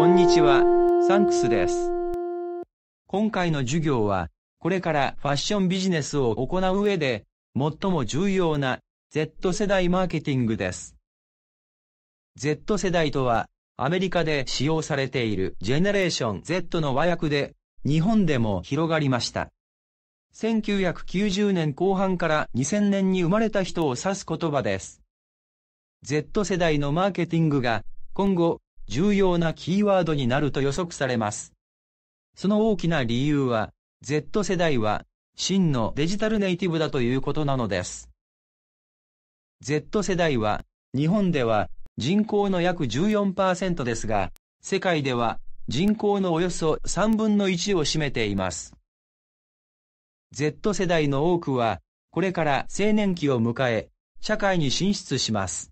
こんにちは、サンクスです。今回の授業は、これからファッションビジネスを行う上で、最も重要な Z 世代マーケティングです。Z 世代とは、アメリカで使用されているジェネレーション Z の和訳で、日本でも広がりました。1990年後半から2000年に生まれた人を指す言葉です。Z 世代のマーケティングが今後重要なキーワードになると予測されます。その大きな理由は、Z 世代は真のデジタルネイティブだということなのです。Z 世代は、日本では人口の約14%ですが、世界では人口のおよそ3分の1を占めています。Z 世代の多くは、これから青年期を迎え、社会に進出します。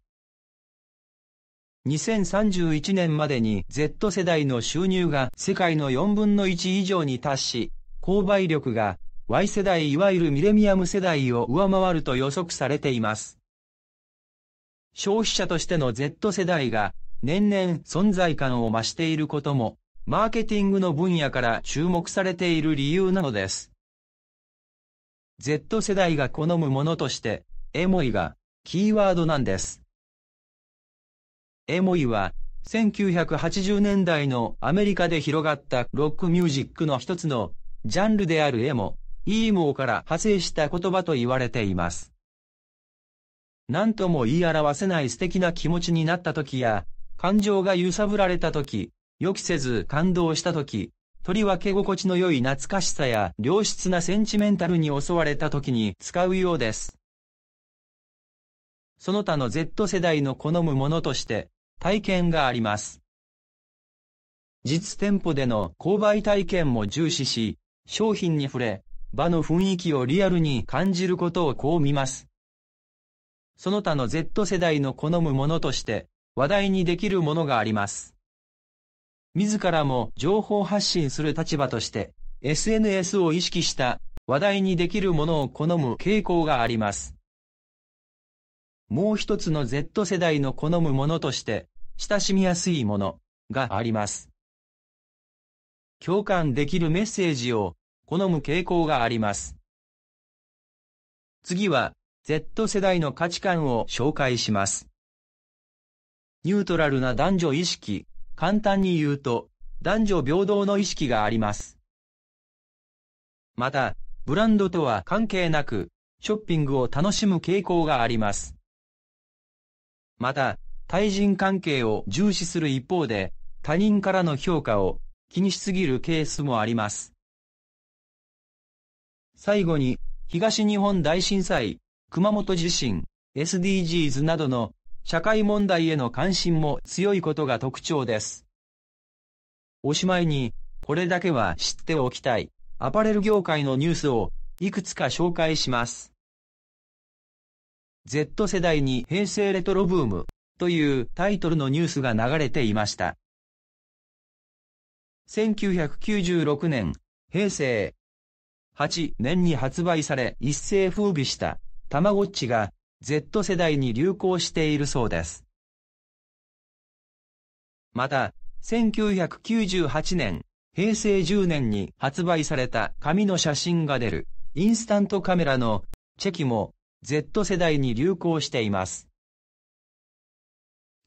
2031年までに Z 世代の収入が世界の4分の1以上に達し、購買力が Y 世代いわゆるミレニアム世代を上回ると予測されています。消費者としての Z 世代が年々存在感を増していることも、マーケティングの分野から注目されている理由なのです。Z 世代が好むものとして、エモいがキーワードなんです。エモイは、1980年代のアメリカで広がったロックミュージックの一つの、ジャンルであるエモ、イーモーから派生した言葉と言われています。何とも言い表せない素敵な気持ちになった時や、感情が揺さぶられた時、予期せず感動した時、とりわけ心地の良い懐かしさや良質なセンチメンタルに襲われた時に使うようです。その他の Z 世代の好むものとして、体験があります。実店舗での購買体験も重視し、商品に触れ、場の雰囲気をリアルに感じることをこう見ます。その他の Z 世代の好むものとして、話題にできるものがあります。自らも情報発信する立場として、SNS を意識した話題にできるものを好む傾向があります。もう一つの Z 世代の好むものとして、親しみやすいものがあります。共感できるメッセージを好む傾向があります。次は、Z 世代の価値観を紹介します。ニュートラルな男女意識、簡単に言うと、男女平等の意識があります。また、ブランドとは関係なく、ショッピングを楽しむ傾向があります。また、対人関係を重視する一方で、他人からの評価を気にしすぎるケースもあります。最後に、東日本大震災、熊本地震、SDGs などの社会問題への関心も強いことが特徴です。おしまいに、これだけは知っておきたい、アパレル業界のニュースをいくつか紹介します。Z 世代に平成レトロブームというタイトルのニュースが流れていました。1996年、平成8年に発売され一世風靡したたまごっちが Z 世代に流行しているそうです。また、1998年、平成10年に発売された紙の写真が出るインスタントカメラのチェキも Z 世代に流行しています。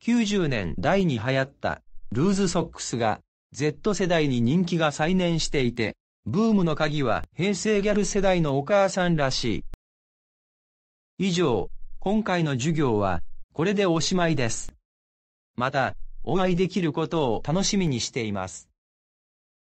90年代に流行ったルーズソックスが Z 世代に人気が再燃していて、ブームの鍵は平成ギャル世代のお母さんらしい。以上、今回の授業はこれでおしまいです。また、お会いできることを楽しみにしています。